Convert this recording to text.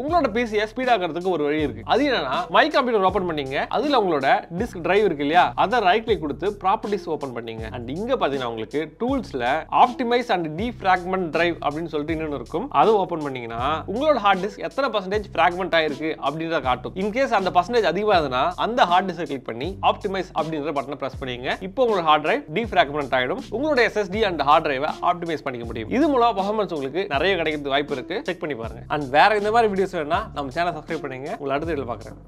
உங்களோட பிசியை ஸ்பீட் ஆகிறதுக்கு ஒரு வழி இருக்கு அது என்னன்னா மை கம்ப்யூட்டர் ஓபன் பண்ணீங்க அதுல உங்களோட டிஸ்க் டிரைவ் இருக்கு இல்லையா அதை ரைட் கிளிக் கொடுத்து ப்ராப்பர்ட்டிஸ் ஓபன் பண்ணீங்க அண்ட் இங்க பாத்தீங்கன்னா உங்களுக்கு டூல்ஸ்ல ஆப்டிமைஸ் அண்ட் டிஃப்ராக்மெண்ட் டிரைவ் அப்படின்னு சொல்லிட்டு இன்னொன்னு இருக்கும் அது ஓபன் பண்ணீங்கன்னா உங்களோட ஹார்ட் டிஸ்க் எத்தனை பர்சன்டேஜ் பிராக்மெண்ட் ஆயிருக்கு அப்படின்றத காட்டும் இன் கேஸ் அந்த பர்சன்டேஜ் அதிகமாக அந்த ஹார்ட் டிஸ்கை கிளிக் பண்ணி ஆப்டிமைஸ் அப்படின்ற பட்டனை பிரஸ் பண்ணீங்க இப்போ உங்களோட ஹார்ட் டிரைவ் பிராக்மெண்ட் ஆயிடும் உங்களோட எஸ்எஸ்டி அண்ட் ஹார்ட் டிரைவை ஆப்டிமைஸ் பண்ணிக்க முடியும் இது மூலம் பர்ஃபார்மன்ஸ் உங்களுக்கு நிறைய கிடைக்கிறது வாய்ப்பு இருக்கு செக் பண்ணி பாருங்க அண்ட் வேற இந்த மாதிரி வீடியோஸ் வேணும்னா நம்ம சேனல் சப்ஸ்கிரைப் பண்ணுங்க உங்களை அடுத்த வீடியோவில் பார்க்குறேன்